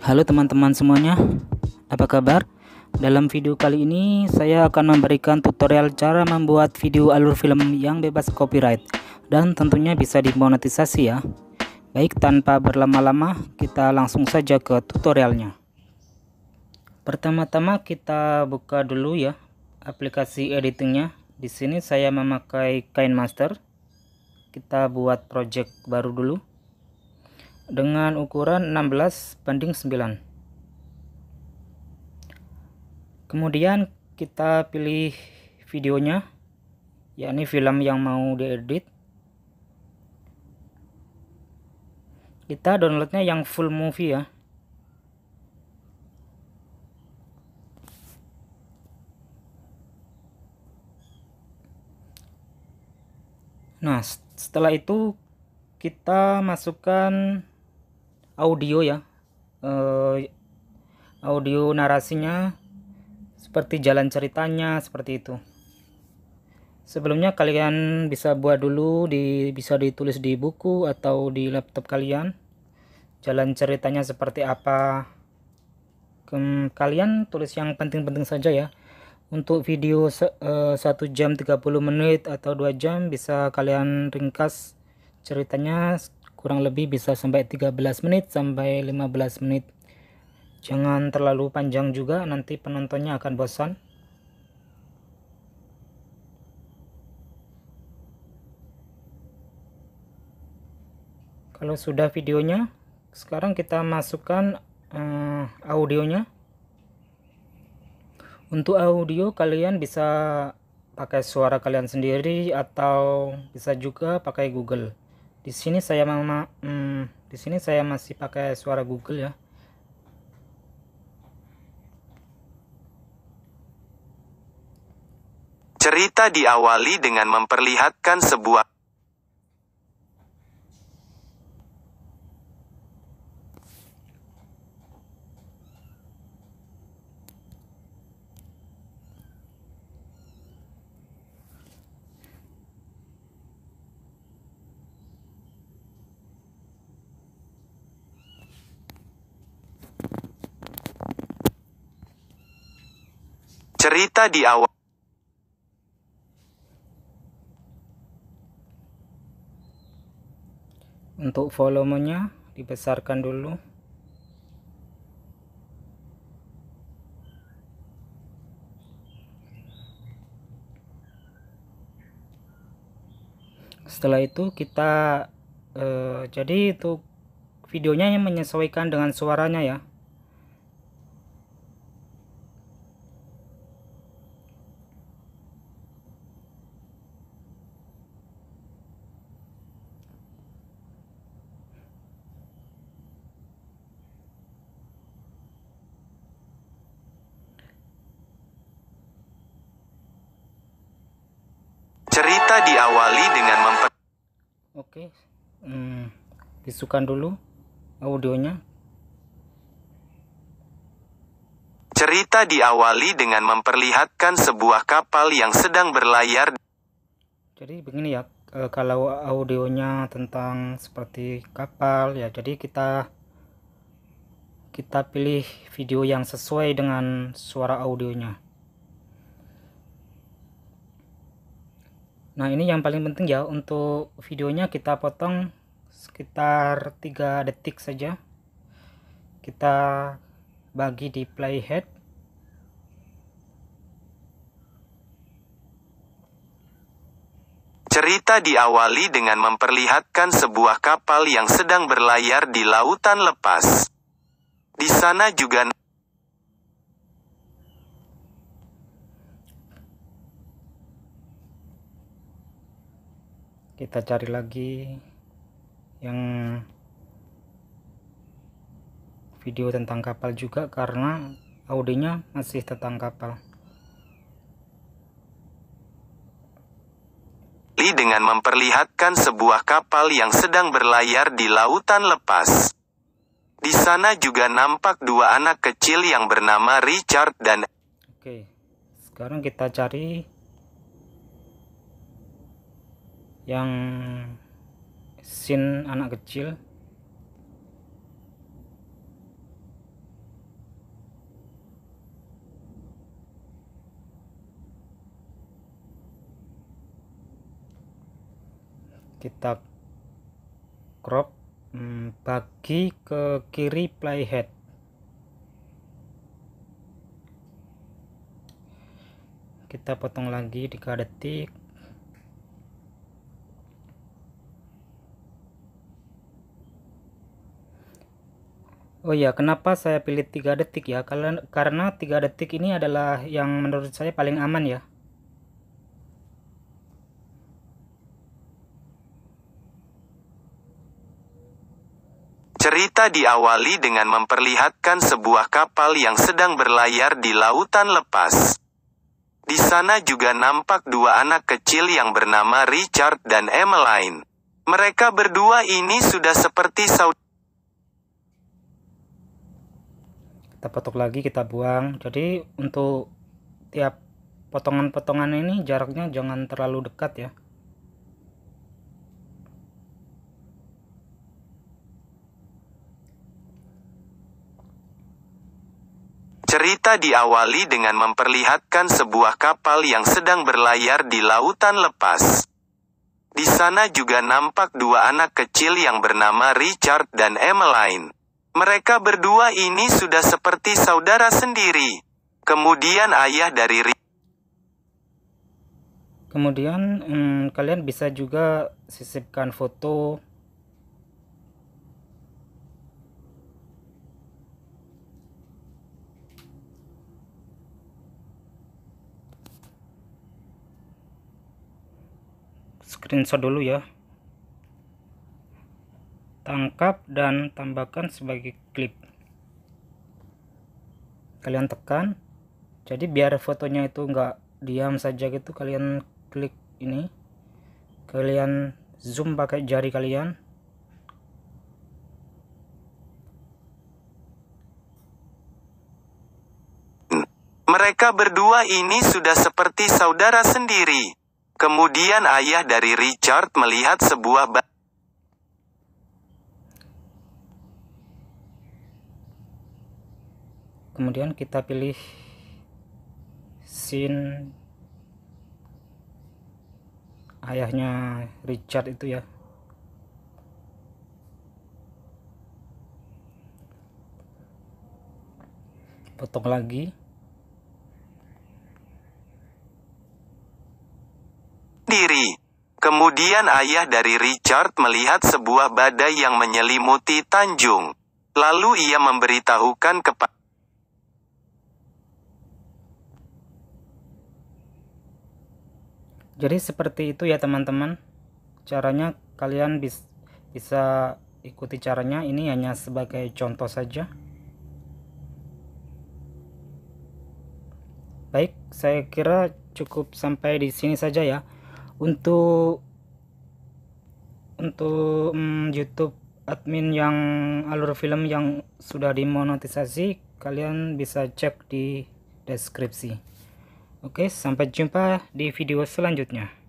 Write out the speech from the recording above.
Halo teman-teman semuanya, apa kabar? Dalam video kali ini, saya akan memberikan tutorial cara membuat video alur film yang bebas copyright dan tentunya bisa dimonetisasi ya. Baik, tanpa berlama-lama, kita langsung saja ke tutorialnya. Pertama-tama kita buka dulu ya aplikasi editingnya. Di sini saya memakai KineMaster. Kita buat project baru dulu dengan ukuran 16 banding 9 kemudian kita pilih videonya yakni film yang mau diedit kita downloadnya yang full movie ya nah setelah itu kita masukkan audio ya uh, audio narasinya seperti jalan ceritanya seperti itu sebelumnya kalian bisa buat dulu di bisa ditulis di buku atau di laptop kalian jalan ceritanya seperti apa Kem, kalian tulis yang penting-penting saja ya untuk video se, uh, eh, 1 jam 30 menit atau 2 jam bisa kalian ringkas ceritanya kurang lebih bisa sampai 13 menit sampai 15 menit jangan terlalu panjang juga nanti penontonnya akan bosan kalau sudah videonya sekarang kita masukkan uh, audionya untuk audio kalian bisa pakai suara kalian sendiri atau bisa juga pakai Google di sini saya mama hmm, di sini saya masih pakai suara Google ya Cerita diawali dengan memperlihatkan sebuah Cerita di awal Untuk volumenya dibesarkan dulu. Setelah itu kita eh, jadi itu videonya yang menyesuaikan dengan suaranya ya. Cerita diawali dengan memper Oke. Hmm, disukan dulu audionya. Cerita diawali dengan memperlihatkan sebuah kapal yang sedang berlayar. Jadi begini ya, eh, kalau audionya tentang seperti kapal ya, jadi kita kita pilih video yang sesuai dengan suara audionya. nah ini yang paling penting ya untuk videonya kita potong sekitar 3 detik saja kita bagi di playhead Cerita diawali dengan memperlihatkan sebuah kapal yang sedang berlayar di lautan lepas. Di sana juga kita cari lagi yang video tentang kapal juga karena audionya masih tentang kapal dengan memperlihatkan sebuah kapal yang sedang berlayar di lautan lepas. Di sana juga nampak dua anak kecil yang bernama Richard dan Oke, sekarang kita cari yang sin anak kecil kita crop hmm, bagi ke kiri playhead kita potong lagi 3 detik Oh ya, kenapa saya pilih tiga detik ya? Karena tiga detik ini adalah yang menurut saya paling aman ya. Cerita diawali dengan memperlihatkan sebuah kapal yang sedang berlayar di lautan lepas. Di sana juga nampak dua anak kecil yang bernama Richard dan Emmeline. Mereka berdua ini sudah seperti saudara. kita potong lagi kita buang jadi untuk tiap potongan-potongan ini jaraknya jangan terlalu dekat ya Cerita diawali dengan memperlihatkan sebuah kapal yang sedang berlayar di lautan lepas. Di sana juga nampak dua anak kecil yang bernama Richard dan Emmeline. Mereka berdua ini sudah seperti saudara sendiri. Kemudian ayah dari Ri Kemudian hmm, kalian bisa juga sisipkan foto screenshot dulu ya tangkap dan tambahkan sebagai klip kalian tekan jadi biar fotonya itu enggak diam saja gitu kalian klik ini kalian zoom pakai jari kalian mereka berdua ini sudah seperti saudara sendiri kemudian ayah dari Richard melihat sebuah kemudian kita pilih scene ayahnya Richard itu ya potong lagi diri kemudian ayah dari Richard melihat sebuah badai yang menyelimuti Tanjung lalu ia memberitahukan kepada jadi seperti itu ya teman-teman caranya kalian bis, bisa ikuti caranya ini hanya sebagai contoh saja baik saya kira cukup sampai di sini saja ya untuk untuk um, YouTube admin yang alur film yang sudah dimonetisasi kalian bisa cek di deskripsi Oke, sampai jumpa di video selanjutnya.